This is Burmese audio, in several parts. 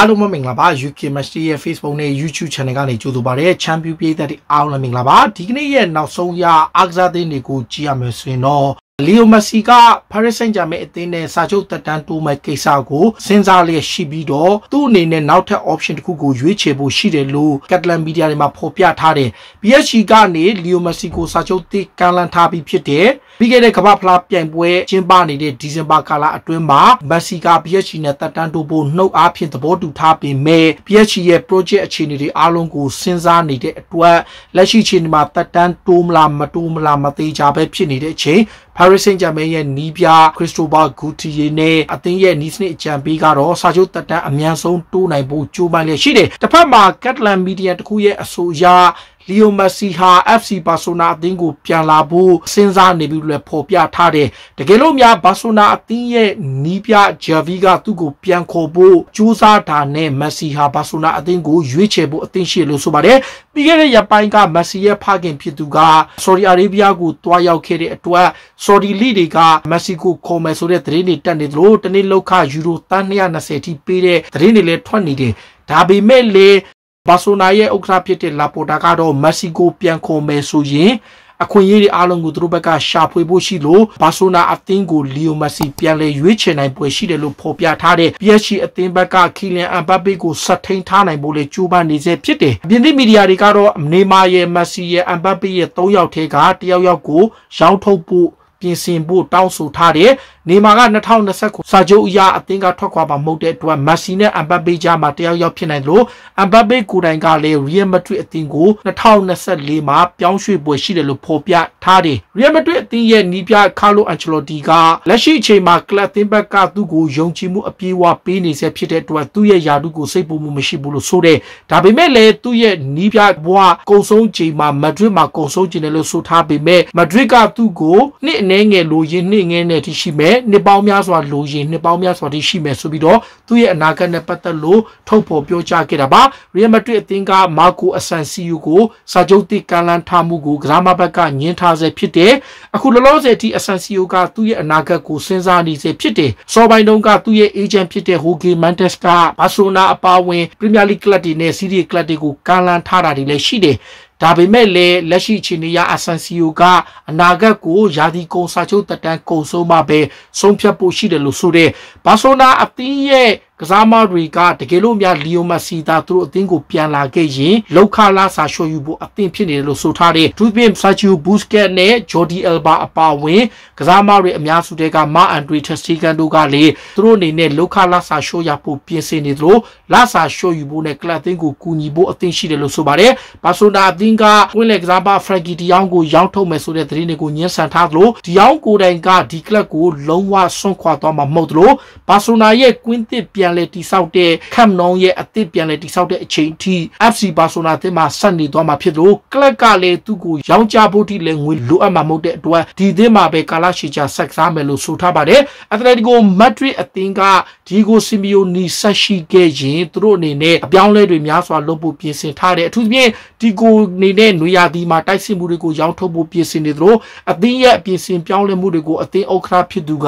အားလုံးမင်္ဂလာပါ UK Master ရဲ့ Facebook နဲ့ YouTube Channel ကနေကြိုဆိုပါရစေ။ Champion ပြည်သက်တွေအားလုံးမင်္ဂလာပါ။ဒီကနေ့ရဲ့နောက်ဆုံးရအားကစားသင်းတွေကိုကြည့်ရမယ်ဆိုရင်တော့ Leo Messi က Paris Saint-Germain အသင်းနဲ့စာချုပ်သက်တမ်းတိုးမဲ့ကိစ္စကိုစဉ်းစားလျက်ရှိပြီးတော့သူ့အနေနဲ့နောက်ထပ် option တစ်ခုကိုရွေးချယ်ဖို့ရှိတယ်လို့ Catalan Media တွေမှာဖော်ပြထားတယ်။ PSG ကနေ Leo Messi ကိုစာချုပ်သိကမ်းလှမ်းထားပြီးဖြစ်တယ်။ပြီးခဲ့တဲ့ကမ္ဘာဖလားပြိုင်ပွဲကျင်းပနေတဲ့ဒီဇင်ဘာကာလအတွင်းမှာမက်ဆီက PSG နဲ့တက်တန်းတိုးဖို့နှုတ်အားဖြင့်သဘောတူထားပေမဲ့ PSG ရဲ့ project အခြေအနေတွေအားလုံးကိုစဉ်းစားနေတဲ့အတွက်လက်ရှိချိန်မှာတက်တန်းတိုးမလားမတိုးမလားမသေးကြပဲဖြစ်နေတဲ့အချိန် Paris Saint-Germain ရဲ့နီးပြ Cristobal Gueye နဲ့အသင်းရဲ့နီးစနစ်အကြံပေးကတော့စာချုပ်တက်တန်းအမြန်ဆုံးတိုးနိုင်ဖို့ကြိုးပမ်းလျက်ရှိတယ်။တစ်ဖက်မှာ Catalan Media တခုရဲ့အဆိုအရလီယိုမက်ဆီဟာ FC ဘာဆိုနာအသင်းကို ပြန်လာဖို့စဉ်းစားနေပြီလို့လည်းဖော်ပြထားတယ်တကယ်လို့များဘာဆိုနာအသင်းရဲ့နီးပြဂျာဗီကသူ့ကိုပြန်ခေါ်ဖို့ကြိုးစားတာနဲ့မက်ဆီဟာဘာဆိုနာအသင်းကိုရွေးချယ်ဖို့အသင်းရှိလို့ဆိုပါတယ်ပြီးခဲ့တဲ့ရက်ပိုင်းကမက်ဆီရဲ့ဖခင်ဖြစ်သူကဆော်ဒီအာရေဗျကိုတွားရောက်ခဲ့တဲ့အတွက်ဆော်ဒီလီတွေကမက်ဆီကိုခေါ်မယ်ဆိုတဲ့သတင်းတွေတက်နေသလိုတနေ့လောက်ခယူရိုတန်း220အထိပေးတဲ့သတင်းတွေလည်းထွက်နေတယ်ဒါပေမဲ့လေဘာဆိုနာရဲ့ဥက္ကဋ္ဌဖြစ်တဲ့လာပိုတာကတော့မက္ဆီကိုပြန်ခေါ်မယ်ဆိုရင်အခွင့်အရေးတွေအားလုံးကိုသူတို့ဘက်ကရှာဖွေဖို့ရှိလို့ဘာဆိုနာအသင်းကိုလီယိုမက်ဆီပြန်လည်ရွေးချယ်နိုင်ပွဲရှိတယ်လို့ဖော်ပြထားတဲ့ PSG အသင်းဘက်ကကီလန်အမ်ဘပ်ပေကိုဆက်ထိန်ထားနိုင်ဖို့လေကြိုးပမ်းနေစေဖြစ်တယ်။ပြင်သစ်မီဒီယာတွေကတော့နေမာရဲ့မက်ဆီရဲ့အမ်ဘပ်ပေရဲ့၃ယောက်ထဲကတယောက်ယောက်ကိုရောင်းထုတ်ဖို့ပြင်ဆင်ဖို့တောင်းဆိုထားတယ်နေမာက2029စာချုပ်အရာအသင်းကထွက်ခွာပါမဟုတ်တဲ့အတွက်မက်ဆီနဲ့အမ်ဘပ်ပေကြားမှာတယောက်ယောက်ဖြစ်နိုင်တယ်လို့အမ်ဘပ်ပေကိုယ်တိုင်ကလည်း Real Madrid အသင်းကို2024မှာပြောင်းရွှေ့ပွဲရှိတယ်လို့ဖော်ပြထားတယ် Real Madrid အသင်းရဲ့နီးပြ Carlo Ancelotti ကလက်ရှိအချိန်မှာကလပ်သင်းဘက်ကသူ့ကိုယုံကြည်မှုအပြည့်အဝပေးနေဆဲဖြစ်တဲ့အတွက်သူ့ရဲ့ယာတုကိုစိတ်ပူမှုမရှိဘူးလို့ဆိုတယ်ဒါပေမဲ့လည်းသူ့ရဲ့နီးပြဘွားကုံဆုံးချိန်မှာမက်ဒရစ်မှာကုံဆုံးချိန်တယ်လို့ဆိုထားပေမဲ့မက်ဒရစ်ကသူ့ကိုနှစ်အနည်းငယ်လိုရင်းနှစ်ငယ်နဲ့ထိရှိမဲ့မဲ့နှစ်ပေါင်းများစွာလူရင်နှစ်ပေါင်းများစွာတိရှိမယ်ဆိုပြီးတော့သူ့ရဲ့အနာဂတ်နဲ့ပတ်သက်လို့ထုတ်ဖော်ပြောကြားခဲ့တာပါ Real Madrid အသင်းကမာကိုအဆန်စီယူကိုစာချုပ်တိကန်လန်းထားမှုကိုကစားမဘက်ကညှင်းထားဆဲဖြစ်တယ်အခုလောလောဆယ်ဒီအဆန်စီယူကသူ့ရဲ့အနာဂတ်ကိုစဉ်းစားနေဆဲဖြစ်တယ်စော်ပိုင်းတုန်းကသူ့ရဲ့ agent ဖြစ်တဲ့ Jorge Mendes ကဘာဆိုနာအပါအဝင် Premier League ကလပ်တွေနဲ့ Serie A ကလပ်တွေကိုကန်လန်းထားတာတွေလည်းရှိတယ်ဒါပေမဲ့လည်းလက်ရှိချီနီယာအဆန်စီယိုကအနာဂတ်ကိုယာဒီကုံစာချုပ်တက်တန်းကုံဆုံးမှပဲဆုံးဖြတ်ဖို့ရှိတယ်လို့ဆိုတဲ့ဘာဆိုနာအသင်းရဲ့ကစားမတွေကတကယ်လို့များလီယိုမက်ဆီသာသူတို့အသင်းကိုပြန်လာခဲ့ရင်လောက်ခလာစာရှော်ယူဖို့အသင်းဖြစ်နေတယ်လို့ဆိုထားတယ်ဒူပင်ဆာချီယိုဘူစကက်နဲ့ဂျော်ဒီအယ်ဘာအပါဝင်ကစားမတွေအများစုတဲကမာအန်ဒရီချက်စတီကန်တို့ကလေသူတို့အနေနဲ့လောက်ခလာစာရှော်ရဖို့ပြင်ဆင်နေတယ်လို့လာစာရှော်ယူဖို့နဲ့ကလပ်အသင်းကိုကူညီဖို့အသင်းရှိတယ်လို့ဆိုပါတယ်ဘာဆိုနာအသင်းကကွင်းလေကစားမဖရန်ကီဒီယောင်းကို ရောင်းထုတ်မယ်ဆိုတဲ့သတင်းတွေကိုညှဉ်းဆန်ထားသလိုဒီယောင်းကိုယ်တိုင်ကဒီကလပ်ကို လုံးဝဆွန့်ခွာသွားမှာမဟုတ်သလိုဘာဆိုနာရဲ့ကွင်းသစ်ပြန်ပြန်လဲတိဆောက်တဲ့ Camp Nou ရဲ့အသစ်ပြန်လဲတိဆောက်တဲ့အချိန်ထိ FC Barcelona အသင်းမှာဆက်နေသွားမှာဖြစ်လို့ကလပ်ကလည်းသူ့ကိုရောင်းချဖို့ထိလည်းငွေလိုအပ်မှာမဟုတ်တဲ့အတွက်ဒီအသင်းမှာပဲကာလရှည်ကြာဆက်စားမယ်လို့ဆိုထားပါတယ်။ Atletico Madrid အသင်းကဒီကိုစီမီယိုနီဆက်ရှိခဲ့ရင်သူတို့အနေနဲ့အပြောင်းလဲတွေများစွာလုပ်ဖို့ပြင်ဆင်ထားတယ်။အထူးသဖြင့်ဒီကိုနေနဲ့နွေရာသီမှာတိုက်စစ်မှုတွေကိုရောင်းထုတ်ဖို့ပြင်ဆင်နေသလိုအသင်းရဲ့ပြင်ဆင်ပြောင်းလဲမှုတွေကိုအသင်းဥက္ကဋ္ဌဖြစ်သူက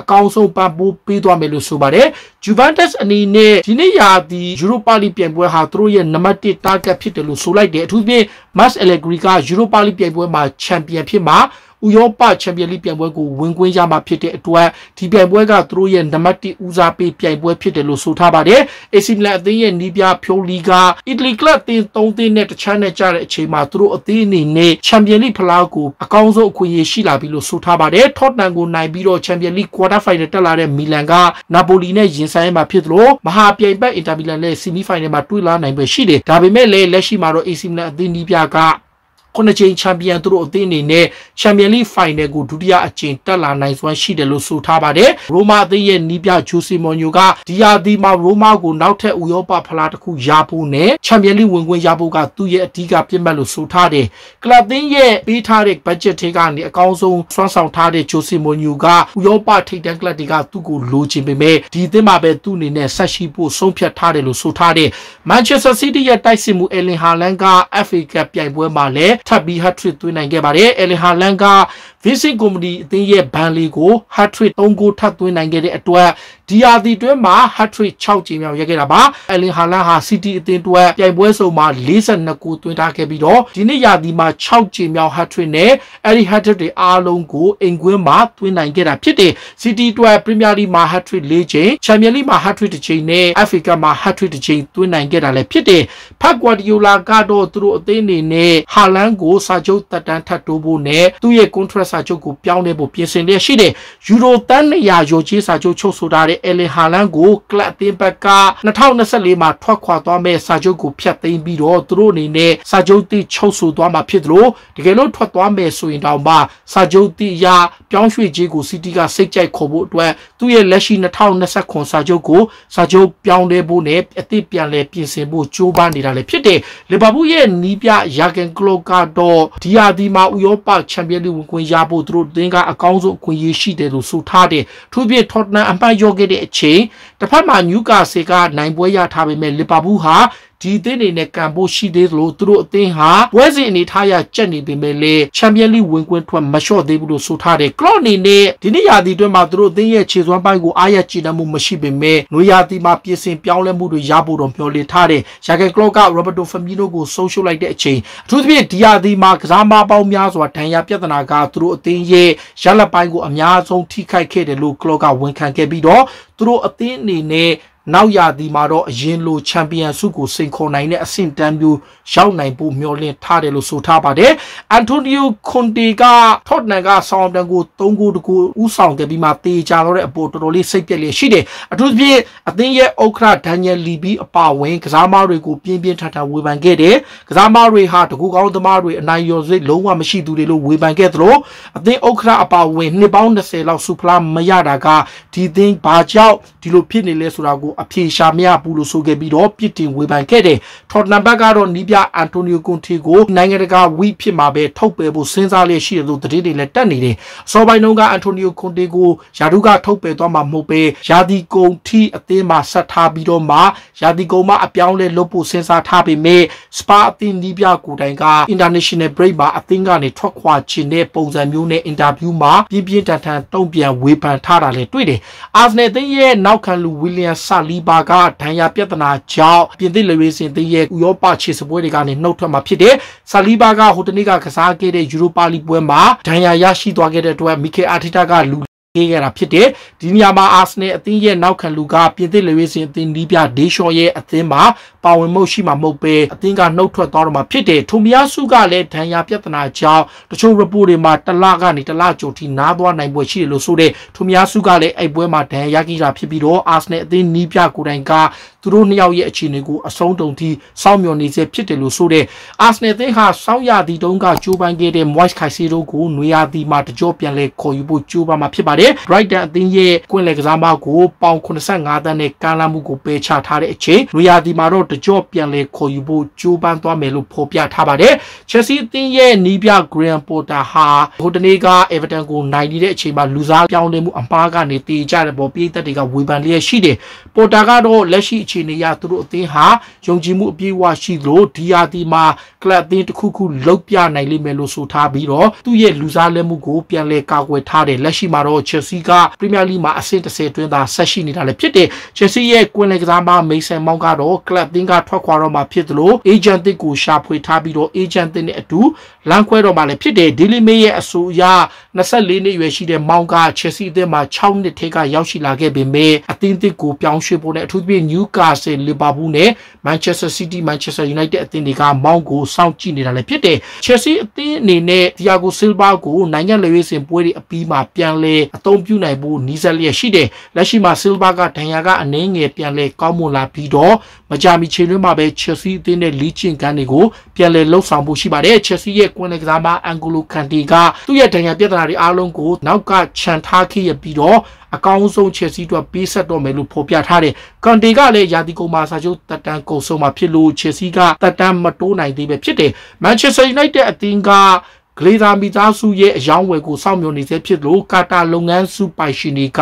အကောင်းဆုံးပံ့ပိုးပေးသွားမယ်လို့ဆိုပါတယ်။ဂျူဗန်တက်စ်အနေနဲ့ဒီနေ့ရာသီယူရိုပါလိပြိုင်ပွဲဟာသူတို့ရဲ့နံပါတ်1 target ဖြစ်တယ်လို့ဆိုလိုက်တယ်အထူးသဖြင့် Max Allegri ကယူရိုပါလိပြိုင်ပွဲမှာချန်ပီယံဖြစ်မှာဥရောပချန်ပီယံလိပြိုင်ပွဲကိုဝင်ကွင်းရမှာဖြစ်တဲ့အတွက်ဒီပြိုင်ပွဲကသူတို့ရဲ့နံပါတ်1ဦးစားပေးပြိုင်ပွဲဖြစ်တယ်လို့ဆိုထားပါတယ် AC Milan အသင်းရဲ့နီးပြဖြိုးလီကအီတလီကလပ်အသင်း3သင်းနဲ့တခြားနဲ့ကြတဲ့အချိန်မှာသူတို့အသင်းအနေနဲ့ချန်ပီယံလိဖလားကိုအကောင်းဆုံးအခွင့်အရေးရှိလာပြီလို့ဆိုထားပါတယ်ထော့တန်ကိုနိုင်ပြီးတော့ချန်ပီယံလိကွာတာဖိုင်နယ်တက်လာတဲ့မီလန်ကနာပိုလီနဲ့ရင်ဆိုင်မှာဖြစ်သလိုမဟာပြိုင်ဘက်အင်တာမီလန်နဲ့ဆီမီဖိုင်နယ်မှာတွေ့လာနိုင်ပွဲရှိတယ်ဒါပေမဲ့လည်းလက်ရှိမှာတော့ AC Milan အသင်းနီးပြက9ချိန်ချန်ပီယံသူတို့အသင်းအနေနဲ့ချန်ပီယံလိဖိုင်နယ်ကိုဒုတိယအကြိမ်တက်လာနိုင်စွမ်းရှိတယ်လို့ဆိုထားပါတယ်။ရိုမာအသင်းရဲ့နီးပြဂျိုစီမွန်ညိုကဒီယာဒီမှာရိုမာကိုနောက်ထပ်ဥရောပဖလားတစ်ခုရဖို့နဲ့ချန်ပီယံလိဝင်ခွင့်ရဖို့ကသူ့ရဲ့အဓိကပြစ်မှတ်လို့ဆိုထားတယ်။ကလပ်သင်းရဲ့ပေးထားတဲ့ဘတ်ဂျက်ထဲကနေအကောင်းဆုံးစွမ်းဆောင်ထားတဲ့ဂျိုစီမွန်ညိုကဥရောပထိပ်တန်းကလပ်တွေကသူ့ကိုလိုချင်ပေမဲ့ဒီအသင်းမှာပဲသူ့အနေနဲ့ဆက်ရှိဖို့ဆုံးဖြတ်ထားတယ်လို့ဆိုထားတယ်။ Manchester City ရဲ့တိုက်စစ်မှု Erling Haaland က FA Cup ပြိုင်ပွဲမှာလည်းထပ်ပြီး hat trick သွင်းနိုင်ခဲ့ပါတယ်။ Erling Haaland က basic comedy အသင်းရဲ့ဘန်လီကို hat trick 3ဂိုးထပ်သွင်းနိုင်ခဲ့တဲ့အတွက်ဒီအာသီတွင်းမှာ hat trick 6ကြိမ်မြောက်ရခဲ့တာပါအလင်ဟာလန်ဟာ city အသင်းတွက်ပြိုင်ပွဲစုံမှာ42ဂိုးသွင်းထားခဲ့ပြီးတော့ဒီနေ့ရာသီမှာ6ကြိမ်မြောက် hat trick နဲ့အဲဒီ hat trick တွေအားလုံးကိုအင်ကွင်းမှာသွင်းနိုင်ခဲ့တာဖြစ်တယ် city တွက် premier league မှာ hat trick 4ကြိမ် champions league မှာ hat trick တစ်ကြိမ်နဲ့ FA Cup မှာ hat trick တစ်ကြိမ်သွင်းနိုင်ခဲ့တာလည်းဖြစ်တယ်ဖတ်ကွာဒီယိုလာကတော့သူတို့အသင်းအနေနဲ့ဟာလန်ကိုစာချုပ်တက်တန်းထပ်တိုးဖို့နဲ့သူ့ရဲ့ contract စာချုပ်ကိုပြောင်းလဲဖို့ပြင်ဆင်ရရှိတယ်ယူရိုတန်း100ရောကြီးစာချုပ်ချုပ်ဆိုထားတဲ့အဲလင်ဟာလန်ကိုကလပ်အသင်းဘက်က2024မှာထွက်ခွာသွားမဲ့စာချုပ်ကိုဖျက်သိမ်းပြီးတော့သူတို့အနေနဲ့စာချုပ်တိချုပ်ဆိုသွားမှာဖြစ်တယ်လို့တကယ်လို့ထွက်သွားမယ်ဆိုရင်တောင်မှစာချုပ်တိအရပြောင်းရွှေ့ခြင်းကိုစီတီကစိတ်ကြိုက်ခေါ်ဖို့အတွက်သူ့ရဲ့လက်ရှိ2029စာချုပ်ကိုစာချုပ်ပြောင်းလဲဖို့နဲ့အသစ်ပြန်လဲပြင်ဆင်ဖို့ကြိုးပမ်းနေတာလည်းဖြစ်တယ်လီဗာပူးရဲ့နီးပြရာဂန်ကလော့ကတော့ဒီယာဒီမှာဥရောပချန်ပီယံလိဝင်ခွင့်ရဖို့သူတို့သင်္ကအကောင်းဆုံးအခွင့်အရေးရှိတယ်လို့ဆိုထားတယ်ထို့ပြင်ထော့တနမ်အမှတ်ရခဲ့တဲ့အချိန်တစ်ဖက်မှာနျူကာဆယ်ကနိုင်ပွဲရထားပေမဲ့လီဗာပူးဟာဒီအသင်းတွေနဲ့ကန်ဖို့ရှိသေးသလိုသူတို့အသင်းဟာပွဲစဉ်အနေထားရကြက်နေပေမဲ့လည်းချန်ပီယံလိဝင်ကွင်းထွက်မလျှော့သေးဘူးလို့ဆိုထားတယ်ကလော့အနေနဲ့ဒီနေ့ရာသီတွင်းမှာသူတို့အသင်းရဲ့ခြေစွမ်းပိုင်းကိုအားရကြည်တမ်းမှုမရှိပေမဲ့နွေရာသီမှာပြင်ဆင်ပြောင်းလဲမှုတွေရဖို့တော့မျှော်လင့်ထားတယ်ရာဂယ်ကလော့ကရောဘတ်တိုဖမီနိုကိုဆုံးရှုံးလိုက်တဲ့အချိန်အထူးသဖြင့်ဒီရာသီမှာကစားမပေါင်းများစွာဒဏ်ရာပြဿနာကသူတို့အသင်းရဲ့ရလက်ပိုင်းကိုအများဆုံးထိခိုက်ခဲ့တယ်လို့ကလော့ကဝန်ခံခဲ့ပြီးတော့သူတို့အသင်းအနေနဲ့နောက်ရာသီမှာတော့အရင်လိုချန်ပီယံဆုကိုစိန်ခေါ်နိုင်တဲ့အဆင့်တန်းမျိုးရောက်နိုင်ဖို့မျှော်လင့်ထားတယ်လို့ဆိုထားပါတယ်။အန်တိုနီယိုခွန်တေကထော့တန်ကဆောင်းတန်ကို၃ဂိုးတကူဥဆောင်ခဲ့ပြီးမှတေချာတော့တဲ့အပေါ်တော်တော်လေးစိတ်ပြက်လေရှိတယ်။အထူးသဖြင့်အသင်းရဲ့ဥက္ကဋ္ဌဒန်ယယ်လီဘီအပါဝင်ကစားမတွေကိုပြင်းပြင်းထန်ထန်ဝေဖန်ခဲ့တယ်။ကစားမတွေဟာတကူကောင်းသမားတွေအနိုင်ရော်စိတ်လုံးဝမရှိသူတွေလို့ဝေဖန်ခဲ့သလိုအသင်းဥက္ကဋ္ဌအပါဝင်နှစ်ပေါင်း20လောက်ဆူဖလားမရတာကဒီသင်းဘာကြောင့်ဒီလိုဖြစ်နေလဲဆိုတာကိုအဖြေရှာမရဘူးလို့ဆိုခဲ့ပြီးတော့ပြစ်တင်ဝေဖန်ခဲ့တယ်ထော်တန်ဘတ်ကတော့နီးပြအန်တိုနီယိုကွန်တီကိုနိုင်ငံတကာဝီဖြစ်မှာပဲထုတ်ပယ်ဖို့စဉ်းစားလျက်ရှိတယ်လို့သတင်းတွေလည်းတက်နေတယ်။စောပိုင်းတုန်းကအန်တိုနီယိုကွန်တီကိုယာဒုကထုတ်ပယ်သွားမှာမဟုတ်ပဲယာဒီကုံထီအသင်းမှာဆက်ထားပြီးတော့မှယာဒီကုံမှာအပြောင်းလဲလုပ်ဖို့စဉ်းစားထားပေမဲ့စပါအသင်းနီးပြကိုယ်တိုင်က International Break မှာအသင်းကနေထွက်ခွာခြင်းတဲ့ပုံစံမျိုးနဲ့အင်တာဗျူးမှာပြင်းပြင်းထန်ထန်တုံ့ပြန်ဝေဖန်ထားတာလည်းတွေ့တယ်။အာဆနယ်အသင်းရဲ့နောက်ခံလူဝီလျံဆလီဘာကဒဏ်ရာပြဿနာကြောင့်ပြင်သစ်လူရေးစင်သင်းရဲ့ဥရောပခြေစပွဲတွေကနေနှုတ်ထွက်မှာဖြစ်တယ်။ဆာလီဘာကဟိုတနေ့ကကစားခဲ့တဲ့ယူရိုပါလီပွဲမှာဒဏ်ရာရရှိသွားခဲ့တဲ့အတွက်မီကေအာတီတာကလူပေးခဲ့တာဖြစ်တယ်ဒီနေရာမှာအာဆင်နယ်အသင်းရဲ့နောက်ခံလူကပြင်သစ်လေဝေးစင်အသင်းနီးပြဒေးရှော့ရဲ့အသင်းမှာပါဝင်မှုရှိမှာမဟုတ်ပဲအသင်းကနှုတ်ထွက်သွားတော့မှာဖြစ်တယ်ထုံမယားစုကလည်းဒဏ်ရာပြဿနာကြောင့်တချို့ report တွေမှာတလကနေတလကျော်ထိနားသွားနိုင်ပွဲရှိတယ်လို့ဆိုတဲ့ထုံမယားစုကလည်းအဲ့ပွဲမှာဒဏ်ရာရခဲ့တာဖြစ်ပြီးတော့အာဆင်နယ်အသင်းနီးပြကိုယ်တိုင်ကသူတို့နှစ်ယောက်ရဲ့အခြေအနေကိုအဆုံးတုံထိစောင့်မျှော်နေစေဖြစ်တယ်လို့ဆိုတဲ့အာဆင်နယ်အသင်းဟာစောင့်ရသည့်တုန်းကကြိုးပမ်းခဲ့တဲ့ Moise Caicedo ကိုနွေရာသီမှာတကြောပြန်လဲခေါ်ယူဖို့ကြိုးပမ်းမှာဖြစ်ပါတယ်ပါတယ်။ Brighton အသင်းရဲ့ကွင်းလယ်ကစားမကိုပေါင်85သန်းနဲ့ကာလာမှုကိုပယ်ချထားတဲ့အချိန်လူရာဒီမှာတော့တကြော့ပြန်လဲခေါ်ယူဖို့ကြိုးပမ်းသွားမယ်လို့ဖော်ပြထားပါတယ်။ Chelsea အသင်းရဲ့နီးပြ Graham Potter ဟာဟိုတနေ့က Everton ကိုနိုင်နေတဲ့အချိန်မှာလူစားပြောင်းလဲမှုအမှားကနေတည်ကြတဲ့ပေါ်ပြည်သက်တွေကဝေဖန်လျက်ရှိတယ်။ Potter ကတော့လက်ရှိအခြေအနေအရသူတို့အသင်းဟာယုံကြည်မှုအပြည့်အဝရှိလို့ဒီရာဒီမှာကလပ်အသင်းတစ်ခုခုလုတ်ပြနိုင်လိမ့်မယ်လို့ဆိုထားပြီးတော့သူ့ရဲ့လူစားလဲမှုကိုပြန်လဲကာကွယ်ထားတယ်လက်ရှိမှာတော့ Chelsea Chelsea က Premier League မှာအဆင့်30အတွင်းသာဆက်ရှိနေတာလည်းဖြစ်တယ်။ Chelsea ရဲ့ကွင်းလယ်ကစားမမိဆန်မောင်းကတော့ club သင်းကထွက်ခွာတော့မှာဖြစ်သလို agent သစ်ကိုရှာဖွေထားပြီးတော့ agent သစ်နဲ့အတူလမ်းခွဲတော့မှာလည်းဖြစ်တယ်။ Daily Mail ရဲ့အဆိုအရ24နှစ်အရွယ်ရှိတဲ့မောင်းက Chelsea အသင်းမှာ6နှစ်ထဲကရောက်ရှိလာခဲ့ပေမဲ့အသင်းသစ်ကိုပြောင်းရွှေ့ဖို့နဲ့အထူးသဖြင့် Newcastle, Liverpool နဲ့ Manchester City, Manchester United အသင်းတွေကမောင်းကိုစောင့်ကြည့်နေတာလည်းဖြစ်တယ်။ Chelsea အသင်းအနေနဲ့ Thiago Silva ကိုနိုင်ငံလေရေးစင်ပွဲတွေအပြီးမှာပြန်လဲအသုံးပြုနိုင်ဖို့နီးစပ်လျက်ရှိတယ်။လက်ရှိမှာ Silva ကဒဏ်ရာကအနည်းငယ်ပြန်လည်ကောင်းမွန်လာပြီးတော့မကြာမီချိန်တွင်းမှာပဲ Chelsea အသင်းနဲ့ Leeds ကန်းတွေကိုပြန်လည်လှုပ်ဆောင်ဖို့ရှိပါတယ်။ Chelsea ရဲ့ကွင်းလယ်ကစားမအန်ဂိုလိုကန်တီကသူ့ရဲ့ဒဏ်ရာပြဿနာတွေအားလုံးကိုနောက်ကခြံထားခဲ့ရပြီးတော့အကောင်းဆုံးချက်စီးအတွက်ပေးဆက်တော့မယ်လို့ဖော်ပြထားတယ်။ကွန်တေကလည်းယာတီကုံမာစာချုပ်တက်တန်းကုံဆုံးမှာဖြစ်လို့ချက်စီးကတက်တန်းမတိုးနိုင်သေးပဲဖြစ်တယ်။မန်ချက်စတာယူနိုက်တက်အသင်းကဂလေးသာမိသားစုရဲ့အယောင်းဝယ်ကိုစောင့်မျှော်နေဆဲဖြစ်လို့ကာတာလုပ်ငန်းစုပိုင်ရှင်တွေက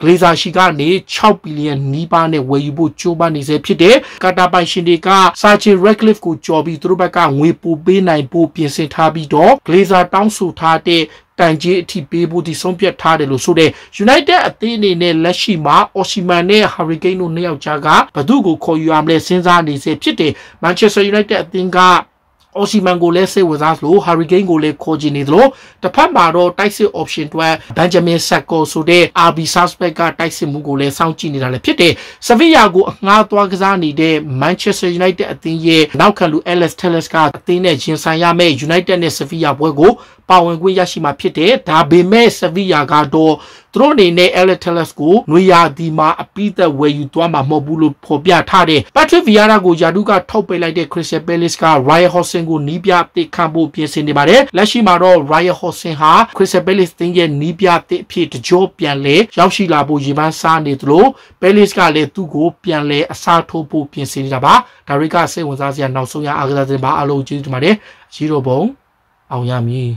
ဂလေးစာရှိကနေ6ဘီလီယံနီးပါးနဲ့ဝယ်ယူဖို့ကြိုးပမ်းနေဆဲဖြစ်တယ်။ကာတာပိုင်ရှင်တွေကစာချေ Redcliffe ကိုကြော်ပြီးသူတို့ဘက်ကငွေပိုပေးနိုင်ဖို့ပြင်ဆင်ထားပြီးတော့ဂလေးစာတောင်းဆိုထားတဲ့တန်ကြီးအထိပေးဖို့ဒီဆုံးဖြတ်ထားတယ်လို့ဆိုတဲ့ United အသင်းအနေနဲ့လက်ရှိမှာ Osimhen နဲ့ Hurricane တို့နှစ်ယောက်ကြားကဘသူ့ကိုခေါ်ယူရမလဲစဉ်းစားနေဆဲဖြစ်တယ်။ Manchester United အသင်းကအော်စီမန်ကိုလည်းစိတ်ဝင်စားလို့ဟာရီကိန်းကိုလည်းခေါ်ကြည့်နေသလိုတစ်ဖက်မှာတော့တိုက်စစ် option တွက်ဘန်ဂျမင်ဆက်ကောဆိုတဲ့ RB suspect ကတိုက်စစ်မှုကိုလည်းစောင့်ကြည့်နေတာလည်းဖြစ်တယ်ဆဗီယာကိုအငှားသွားကစားနေတဲ့ Manchester United အသင်းရဲ့နောက်ခံလူ Alex Telles ကအသင်းနဲ့ရင်ဆိုင်ရမယ့် United နဲ့ဆဗီယာပွဲကိုပါဝင်ခွင့်ရရှိမှာဖြစ်တယ်ဒါပေမဲ့ဆဗီယာကတော့သူတို့အနေနဲ့ Elite Tales ကိုနွေရာဒီမှာအပိသက်ဝယ်ယူသွားမှာမဟုတ်ဘူးလို့ဖော်ပြထားတယ် Patrick Vieira ကိုယာဒူကထုတ်ပေးလိုက်တဲ့ Crystal Palace က Ryan Hossin ကိုနီးပြအသစ်ခံဖို့ပြင်ဆင်နေပါတယ်လက်ရှိမှာတော့ Ryan Hossin ဟာ Crystal Palace သင်းရဲ့နီးပြအသစ်အဖြစ်တကြောပြန်လဲရောက်ရှိလာဖို့ရည်မှန်းစားနေသလို Palace ကလည်းသူ့ကိုပြန်လဲအစားထိုးဖို့ပြင်ဆင်နေတာပါဒါရိကစိတ်ဝင်စားစရာနောက်ဆုံးရအားကစားစင်ပါအလုံးကျေးဇူးတင်ပါတယ်ရီတော့ဘုံအောင်ရမည်